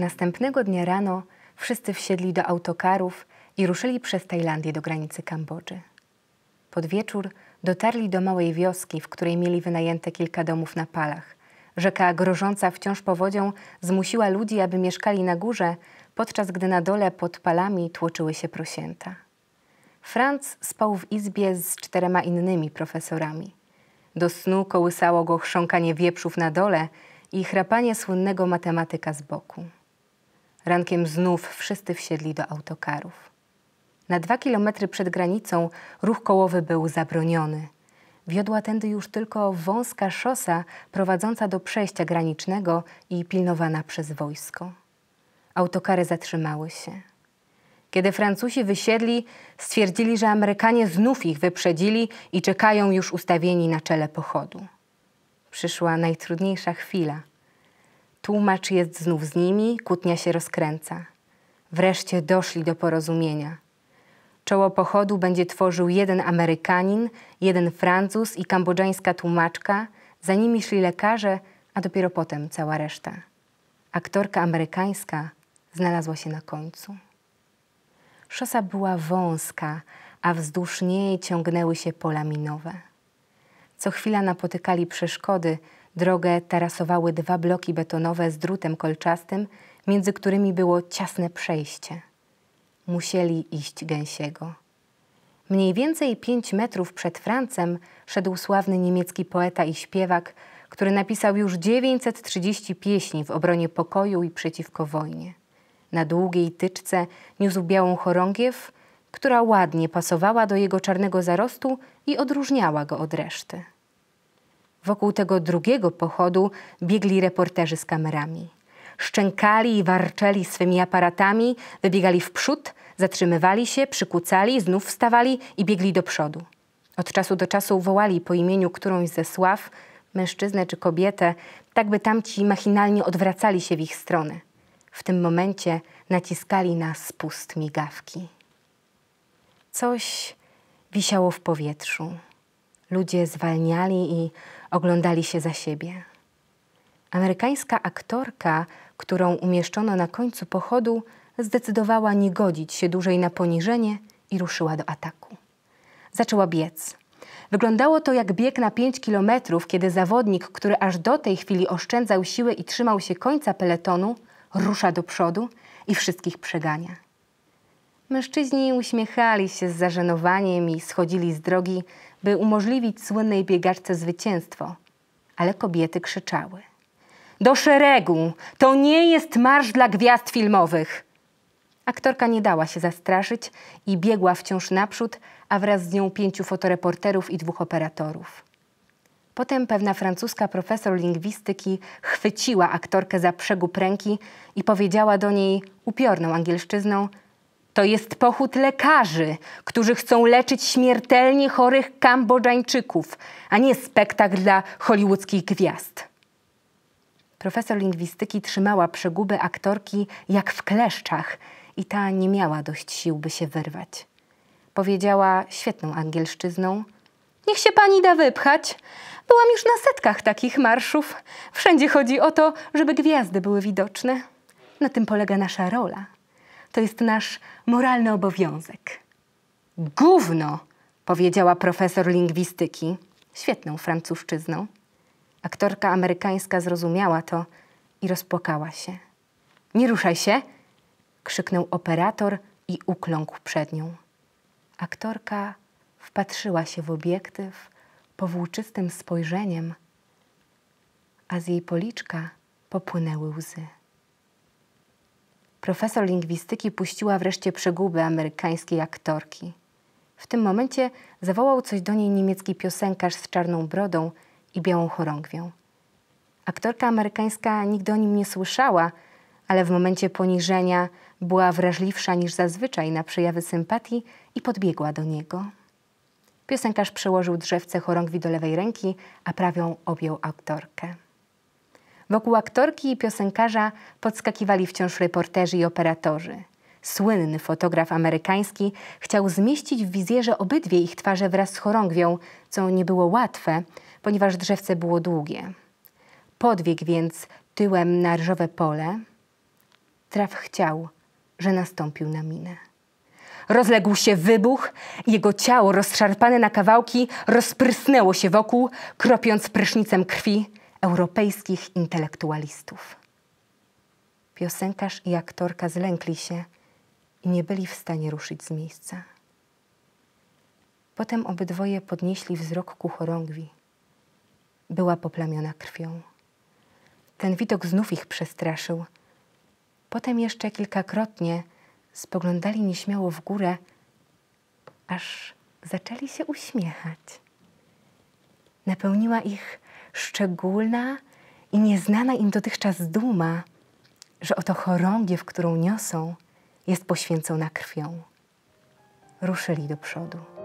Następnego dnia rano wszyscy wsiedli do autokarów i ruszyli przez Tajlandię do granicy Kambodży. Pod wieczór dotarli do małej wioski, w której mieli wynajęte kilka domów na palach. Rzeka grożąca wciąż powodzią zmusiła ludzi, aby mieszkali na górze, podczas gdy na dole pod palami tłoczyły się prosięta. Franz spał w izbie z czterema innymi profesorami. Do snu kołysało go chrząkanie wieprzów na dole i chrapanie słynnego matematyka z boku. Rankiem znów wszyscy wsiedli do autokarów. Na dwa kilometry przed granicą ruch kołowy był zabroniony. Wiodła tędy już tylko wąska szosa prowadząca do przejścia granicznego i pilnowana przez wojsko. Autokary zatrzymały się. Kiedy Francuzi wysiedli, stwierdzili, że Amerykanie znów ich wyprzedzili i czekają już ustawieni na czele pochodu. Przyszła najtrudniejsza chwila – Tłumacz jest znów z nimi, kłótnia się rozkręca. Wreszcie doszli do porozumienia. Czoło pochodu będzie tworzył jeden Amerykanin, jeden Francuz i kambodżańska tłumaczka, za nimi szli lekarze, a dopiero potem cała reszta. Aktorka amerykańska znalazła się na końcu. Szosa była wąska, a wzdłuż niej ciągnęły się pola minowe. Co chwila napotykali przeszkody, Drogę tarasowały dwa bloki betonowe z drutem kolczastym, między którymi było ciasne przejście. Musieli iść gęsiego. Mniej więcej pięć metrów przed Francem szedł sławny niemiecki poeta i śpiewak, który napisał już 930 pieśni w obronie pokoju i przeciwko wojnie. Na długiej tyczce niósł białą chorągiew, która ładnie pasowała do jego czarnego zarostu i odróżniała go od reszty. Wokół tego drugiego pochodu biegli reporterzy z kamerami. Szczękali i warczeli swymi aparatami, wybiegali w przód, zatrzymywali się, przykucali, znów wstawali i biegli do przodu. Od czasu do czasu wołali po imieniu którąś ze sław, mężczyznę czy kobietę, tak by tamci machinalnie odwracali się w ich stronę. W tym momencie naciskali na spust migawki. Coś wisiało w powietrzu ludzie zwalniali i oglądali się za siebie. Amerykańska aktorka, którą umieszczono na końcu pochodu, zdecydowała nie godzić się dłużej na poniżenie i ruszyła do ataku. Zaczęła biec. Wyglądało to jak bieg na 5 kilometrów, kiedy zawodnik, który aż do tej chwili oszczędzał siły i trzymał się końca peletonu, rusza do przodu i wszystkich przegania. Mężczyźni uśmiechali się z zażenowaniem i schodzili z drogi, by umożliwić słynnej biegaczce zwycięstwo, ale kobiety krzyczały. Do szeregu! To nie jest marsz dla gwiazd filmowych! Aktorka nie dała się zastraszyć i biegła wciąż naprzód, a wraz z nią pięciu fotoreporterów i dwóch operatorów. Potem pewna francuska profesor lingwistyki chwyciła aktorkę za przegub ręki i powiedziała do niej upiorną angielszczyzną – to jest pochód lekarzy, którzy chcą leczyć śmiertelnie chorych Kambodżańczyków, a nie spektakl dla hollywoodzkich gwiazd. Profesor lingwistyki trzymała przegubę aktorki jak w kleszczach i ta nie miała dość sił, by się wyrwać. Powiedziała świetną angielszczyzną: Niech się pani da wypchać. Byłam już na setkach takich marszów. Wszędzie chodzi o to, żeby gwiazdy były widoczne. Na tym polega nasza rola. To jest nasz moralny obowiązek. Gówno, powiedziała profesor lingwistyki, świetną francuszczyzną. Aktorka amerykańska zrozumiała to i rozpłakała się. Nie ruszaj się! krzyknął operator i ukląkł przed nią. Aktorka wpatrzyła się w obiektyw powłóczystym spojrzeniem, a z jej policzka popłynęły łzy profesor lingwistyki puściła wreszcie przegubę amerykańskiej aktorki. W tym momencie zawołał coś do niej niemiecki piosenkarz z czarną brodą i białą chorągwią. Aktorka amerykańska nigdy o nim nie słyszała, ale w momencie poniżenia była wrażliwsza niż zazwyczaj na przejawy sympatii i podbiegła do niego. Piosenkarz przyłożył drzewce chorągwi do lewej ręki, a prawią objął aktorkę. Wokół aktorki i piosenkarza podskakiwali wciąż reporterzy i operatorzy. Słynny fotograf amerykański chciał zmieścić w wizjerze obydwie ich twarze wraz z chorągwią, co nie było łatwe, ponieważ drzewce było długie. Podbiegł więc tyłem na ryżowe pole. Traf chciał, że nastąpił na minę. Rozległ się wybuch, jego ciało rozszarpane na kawałki rozprysnęło się wokół, kropiąc prysznicem krwi europejskich intelektualistów. Piosenkarz i aktorka zlękli się i nie byli w stanie ruszyć z miejsca. Potem obydwoje podnieśli wzrok ku chorągwi. Była poplamiona krwią. Ten widok znów ich przestraszył. Potem jeszcze kilkakrotnie spoglądali nieśmiało w górę, aż zaczęli się uśmiechać. Napełniła ich szczególna i nieznana im dotychczas duma, że oto chorągiew, którą niosą, jest poświęcona krwią. Ruszyli do przodu.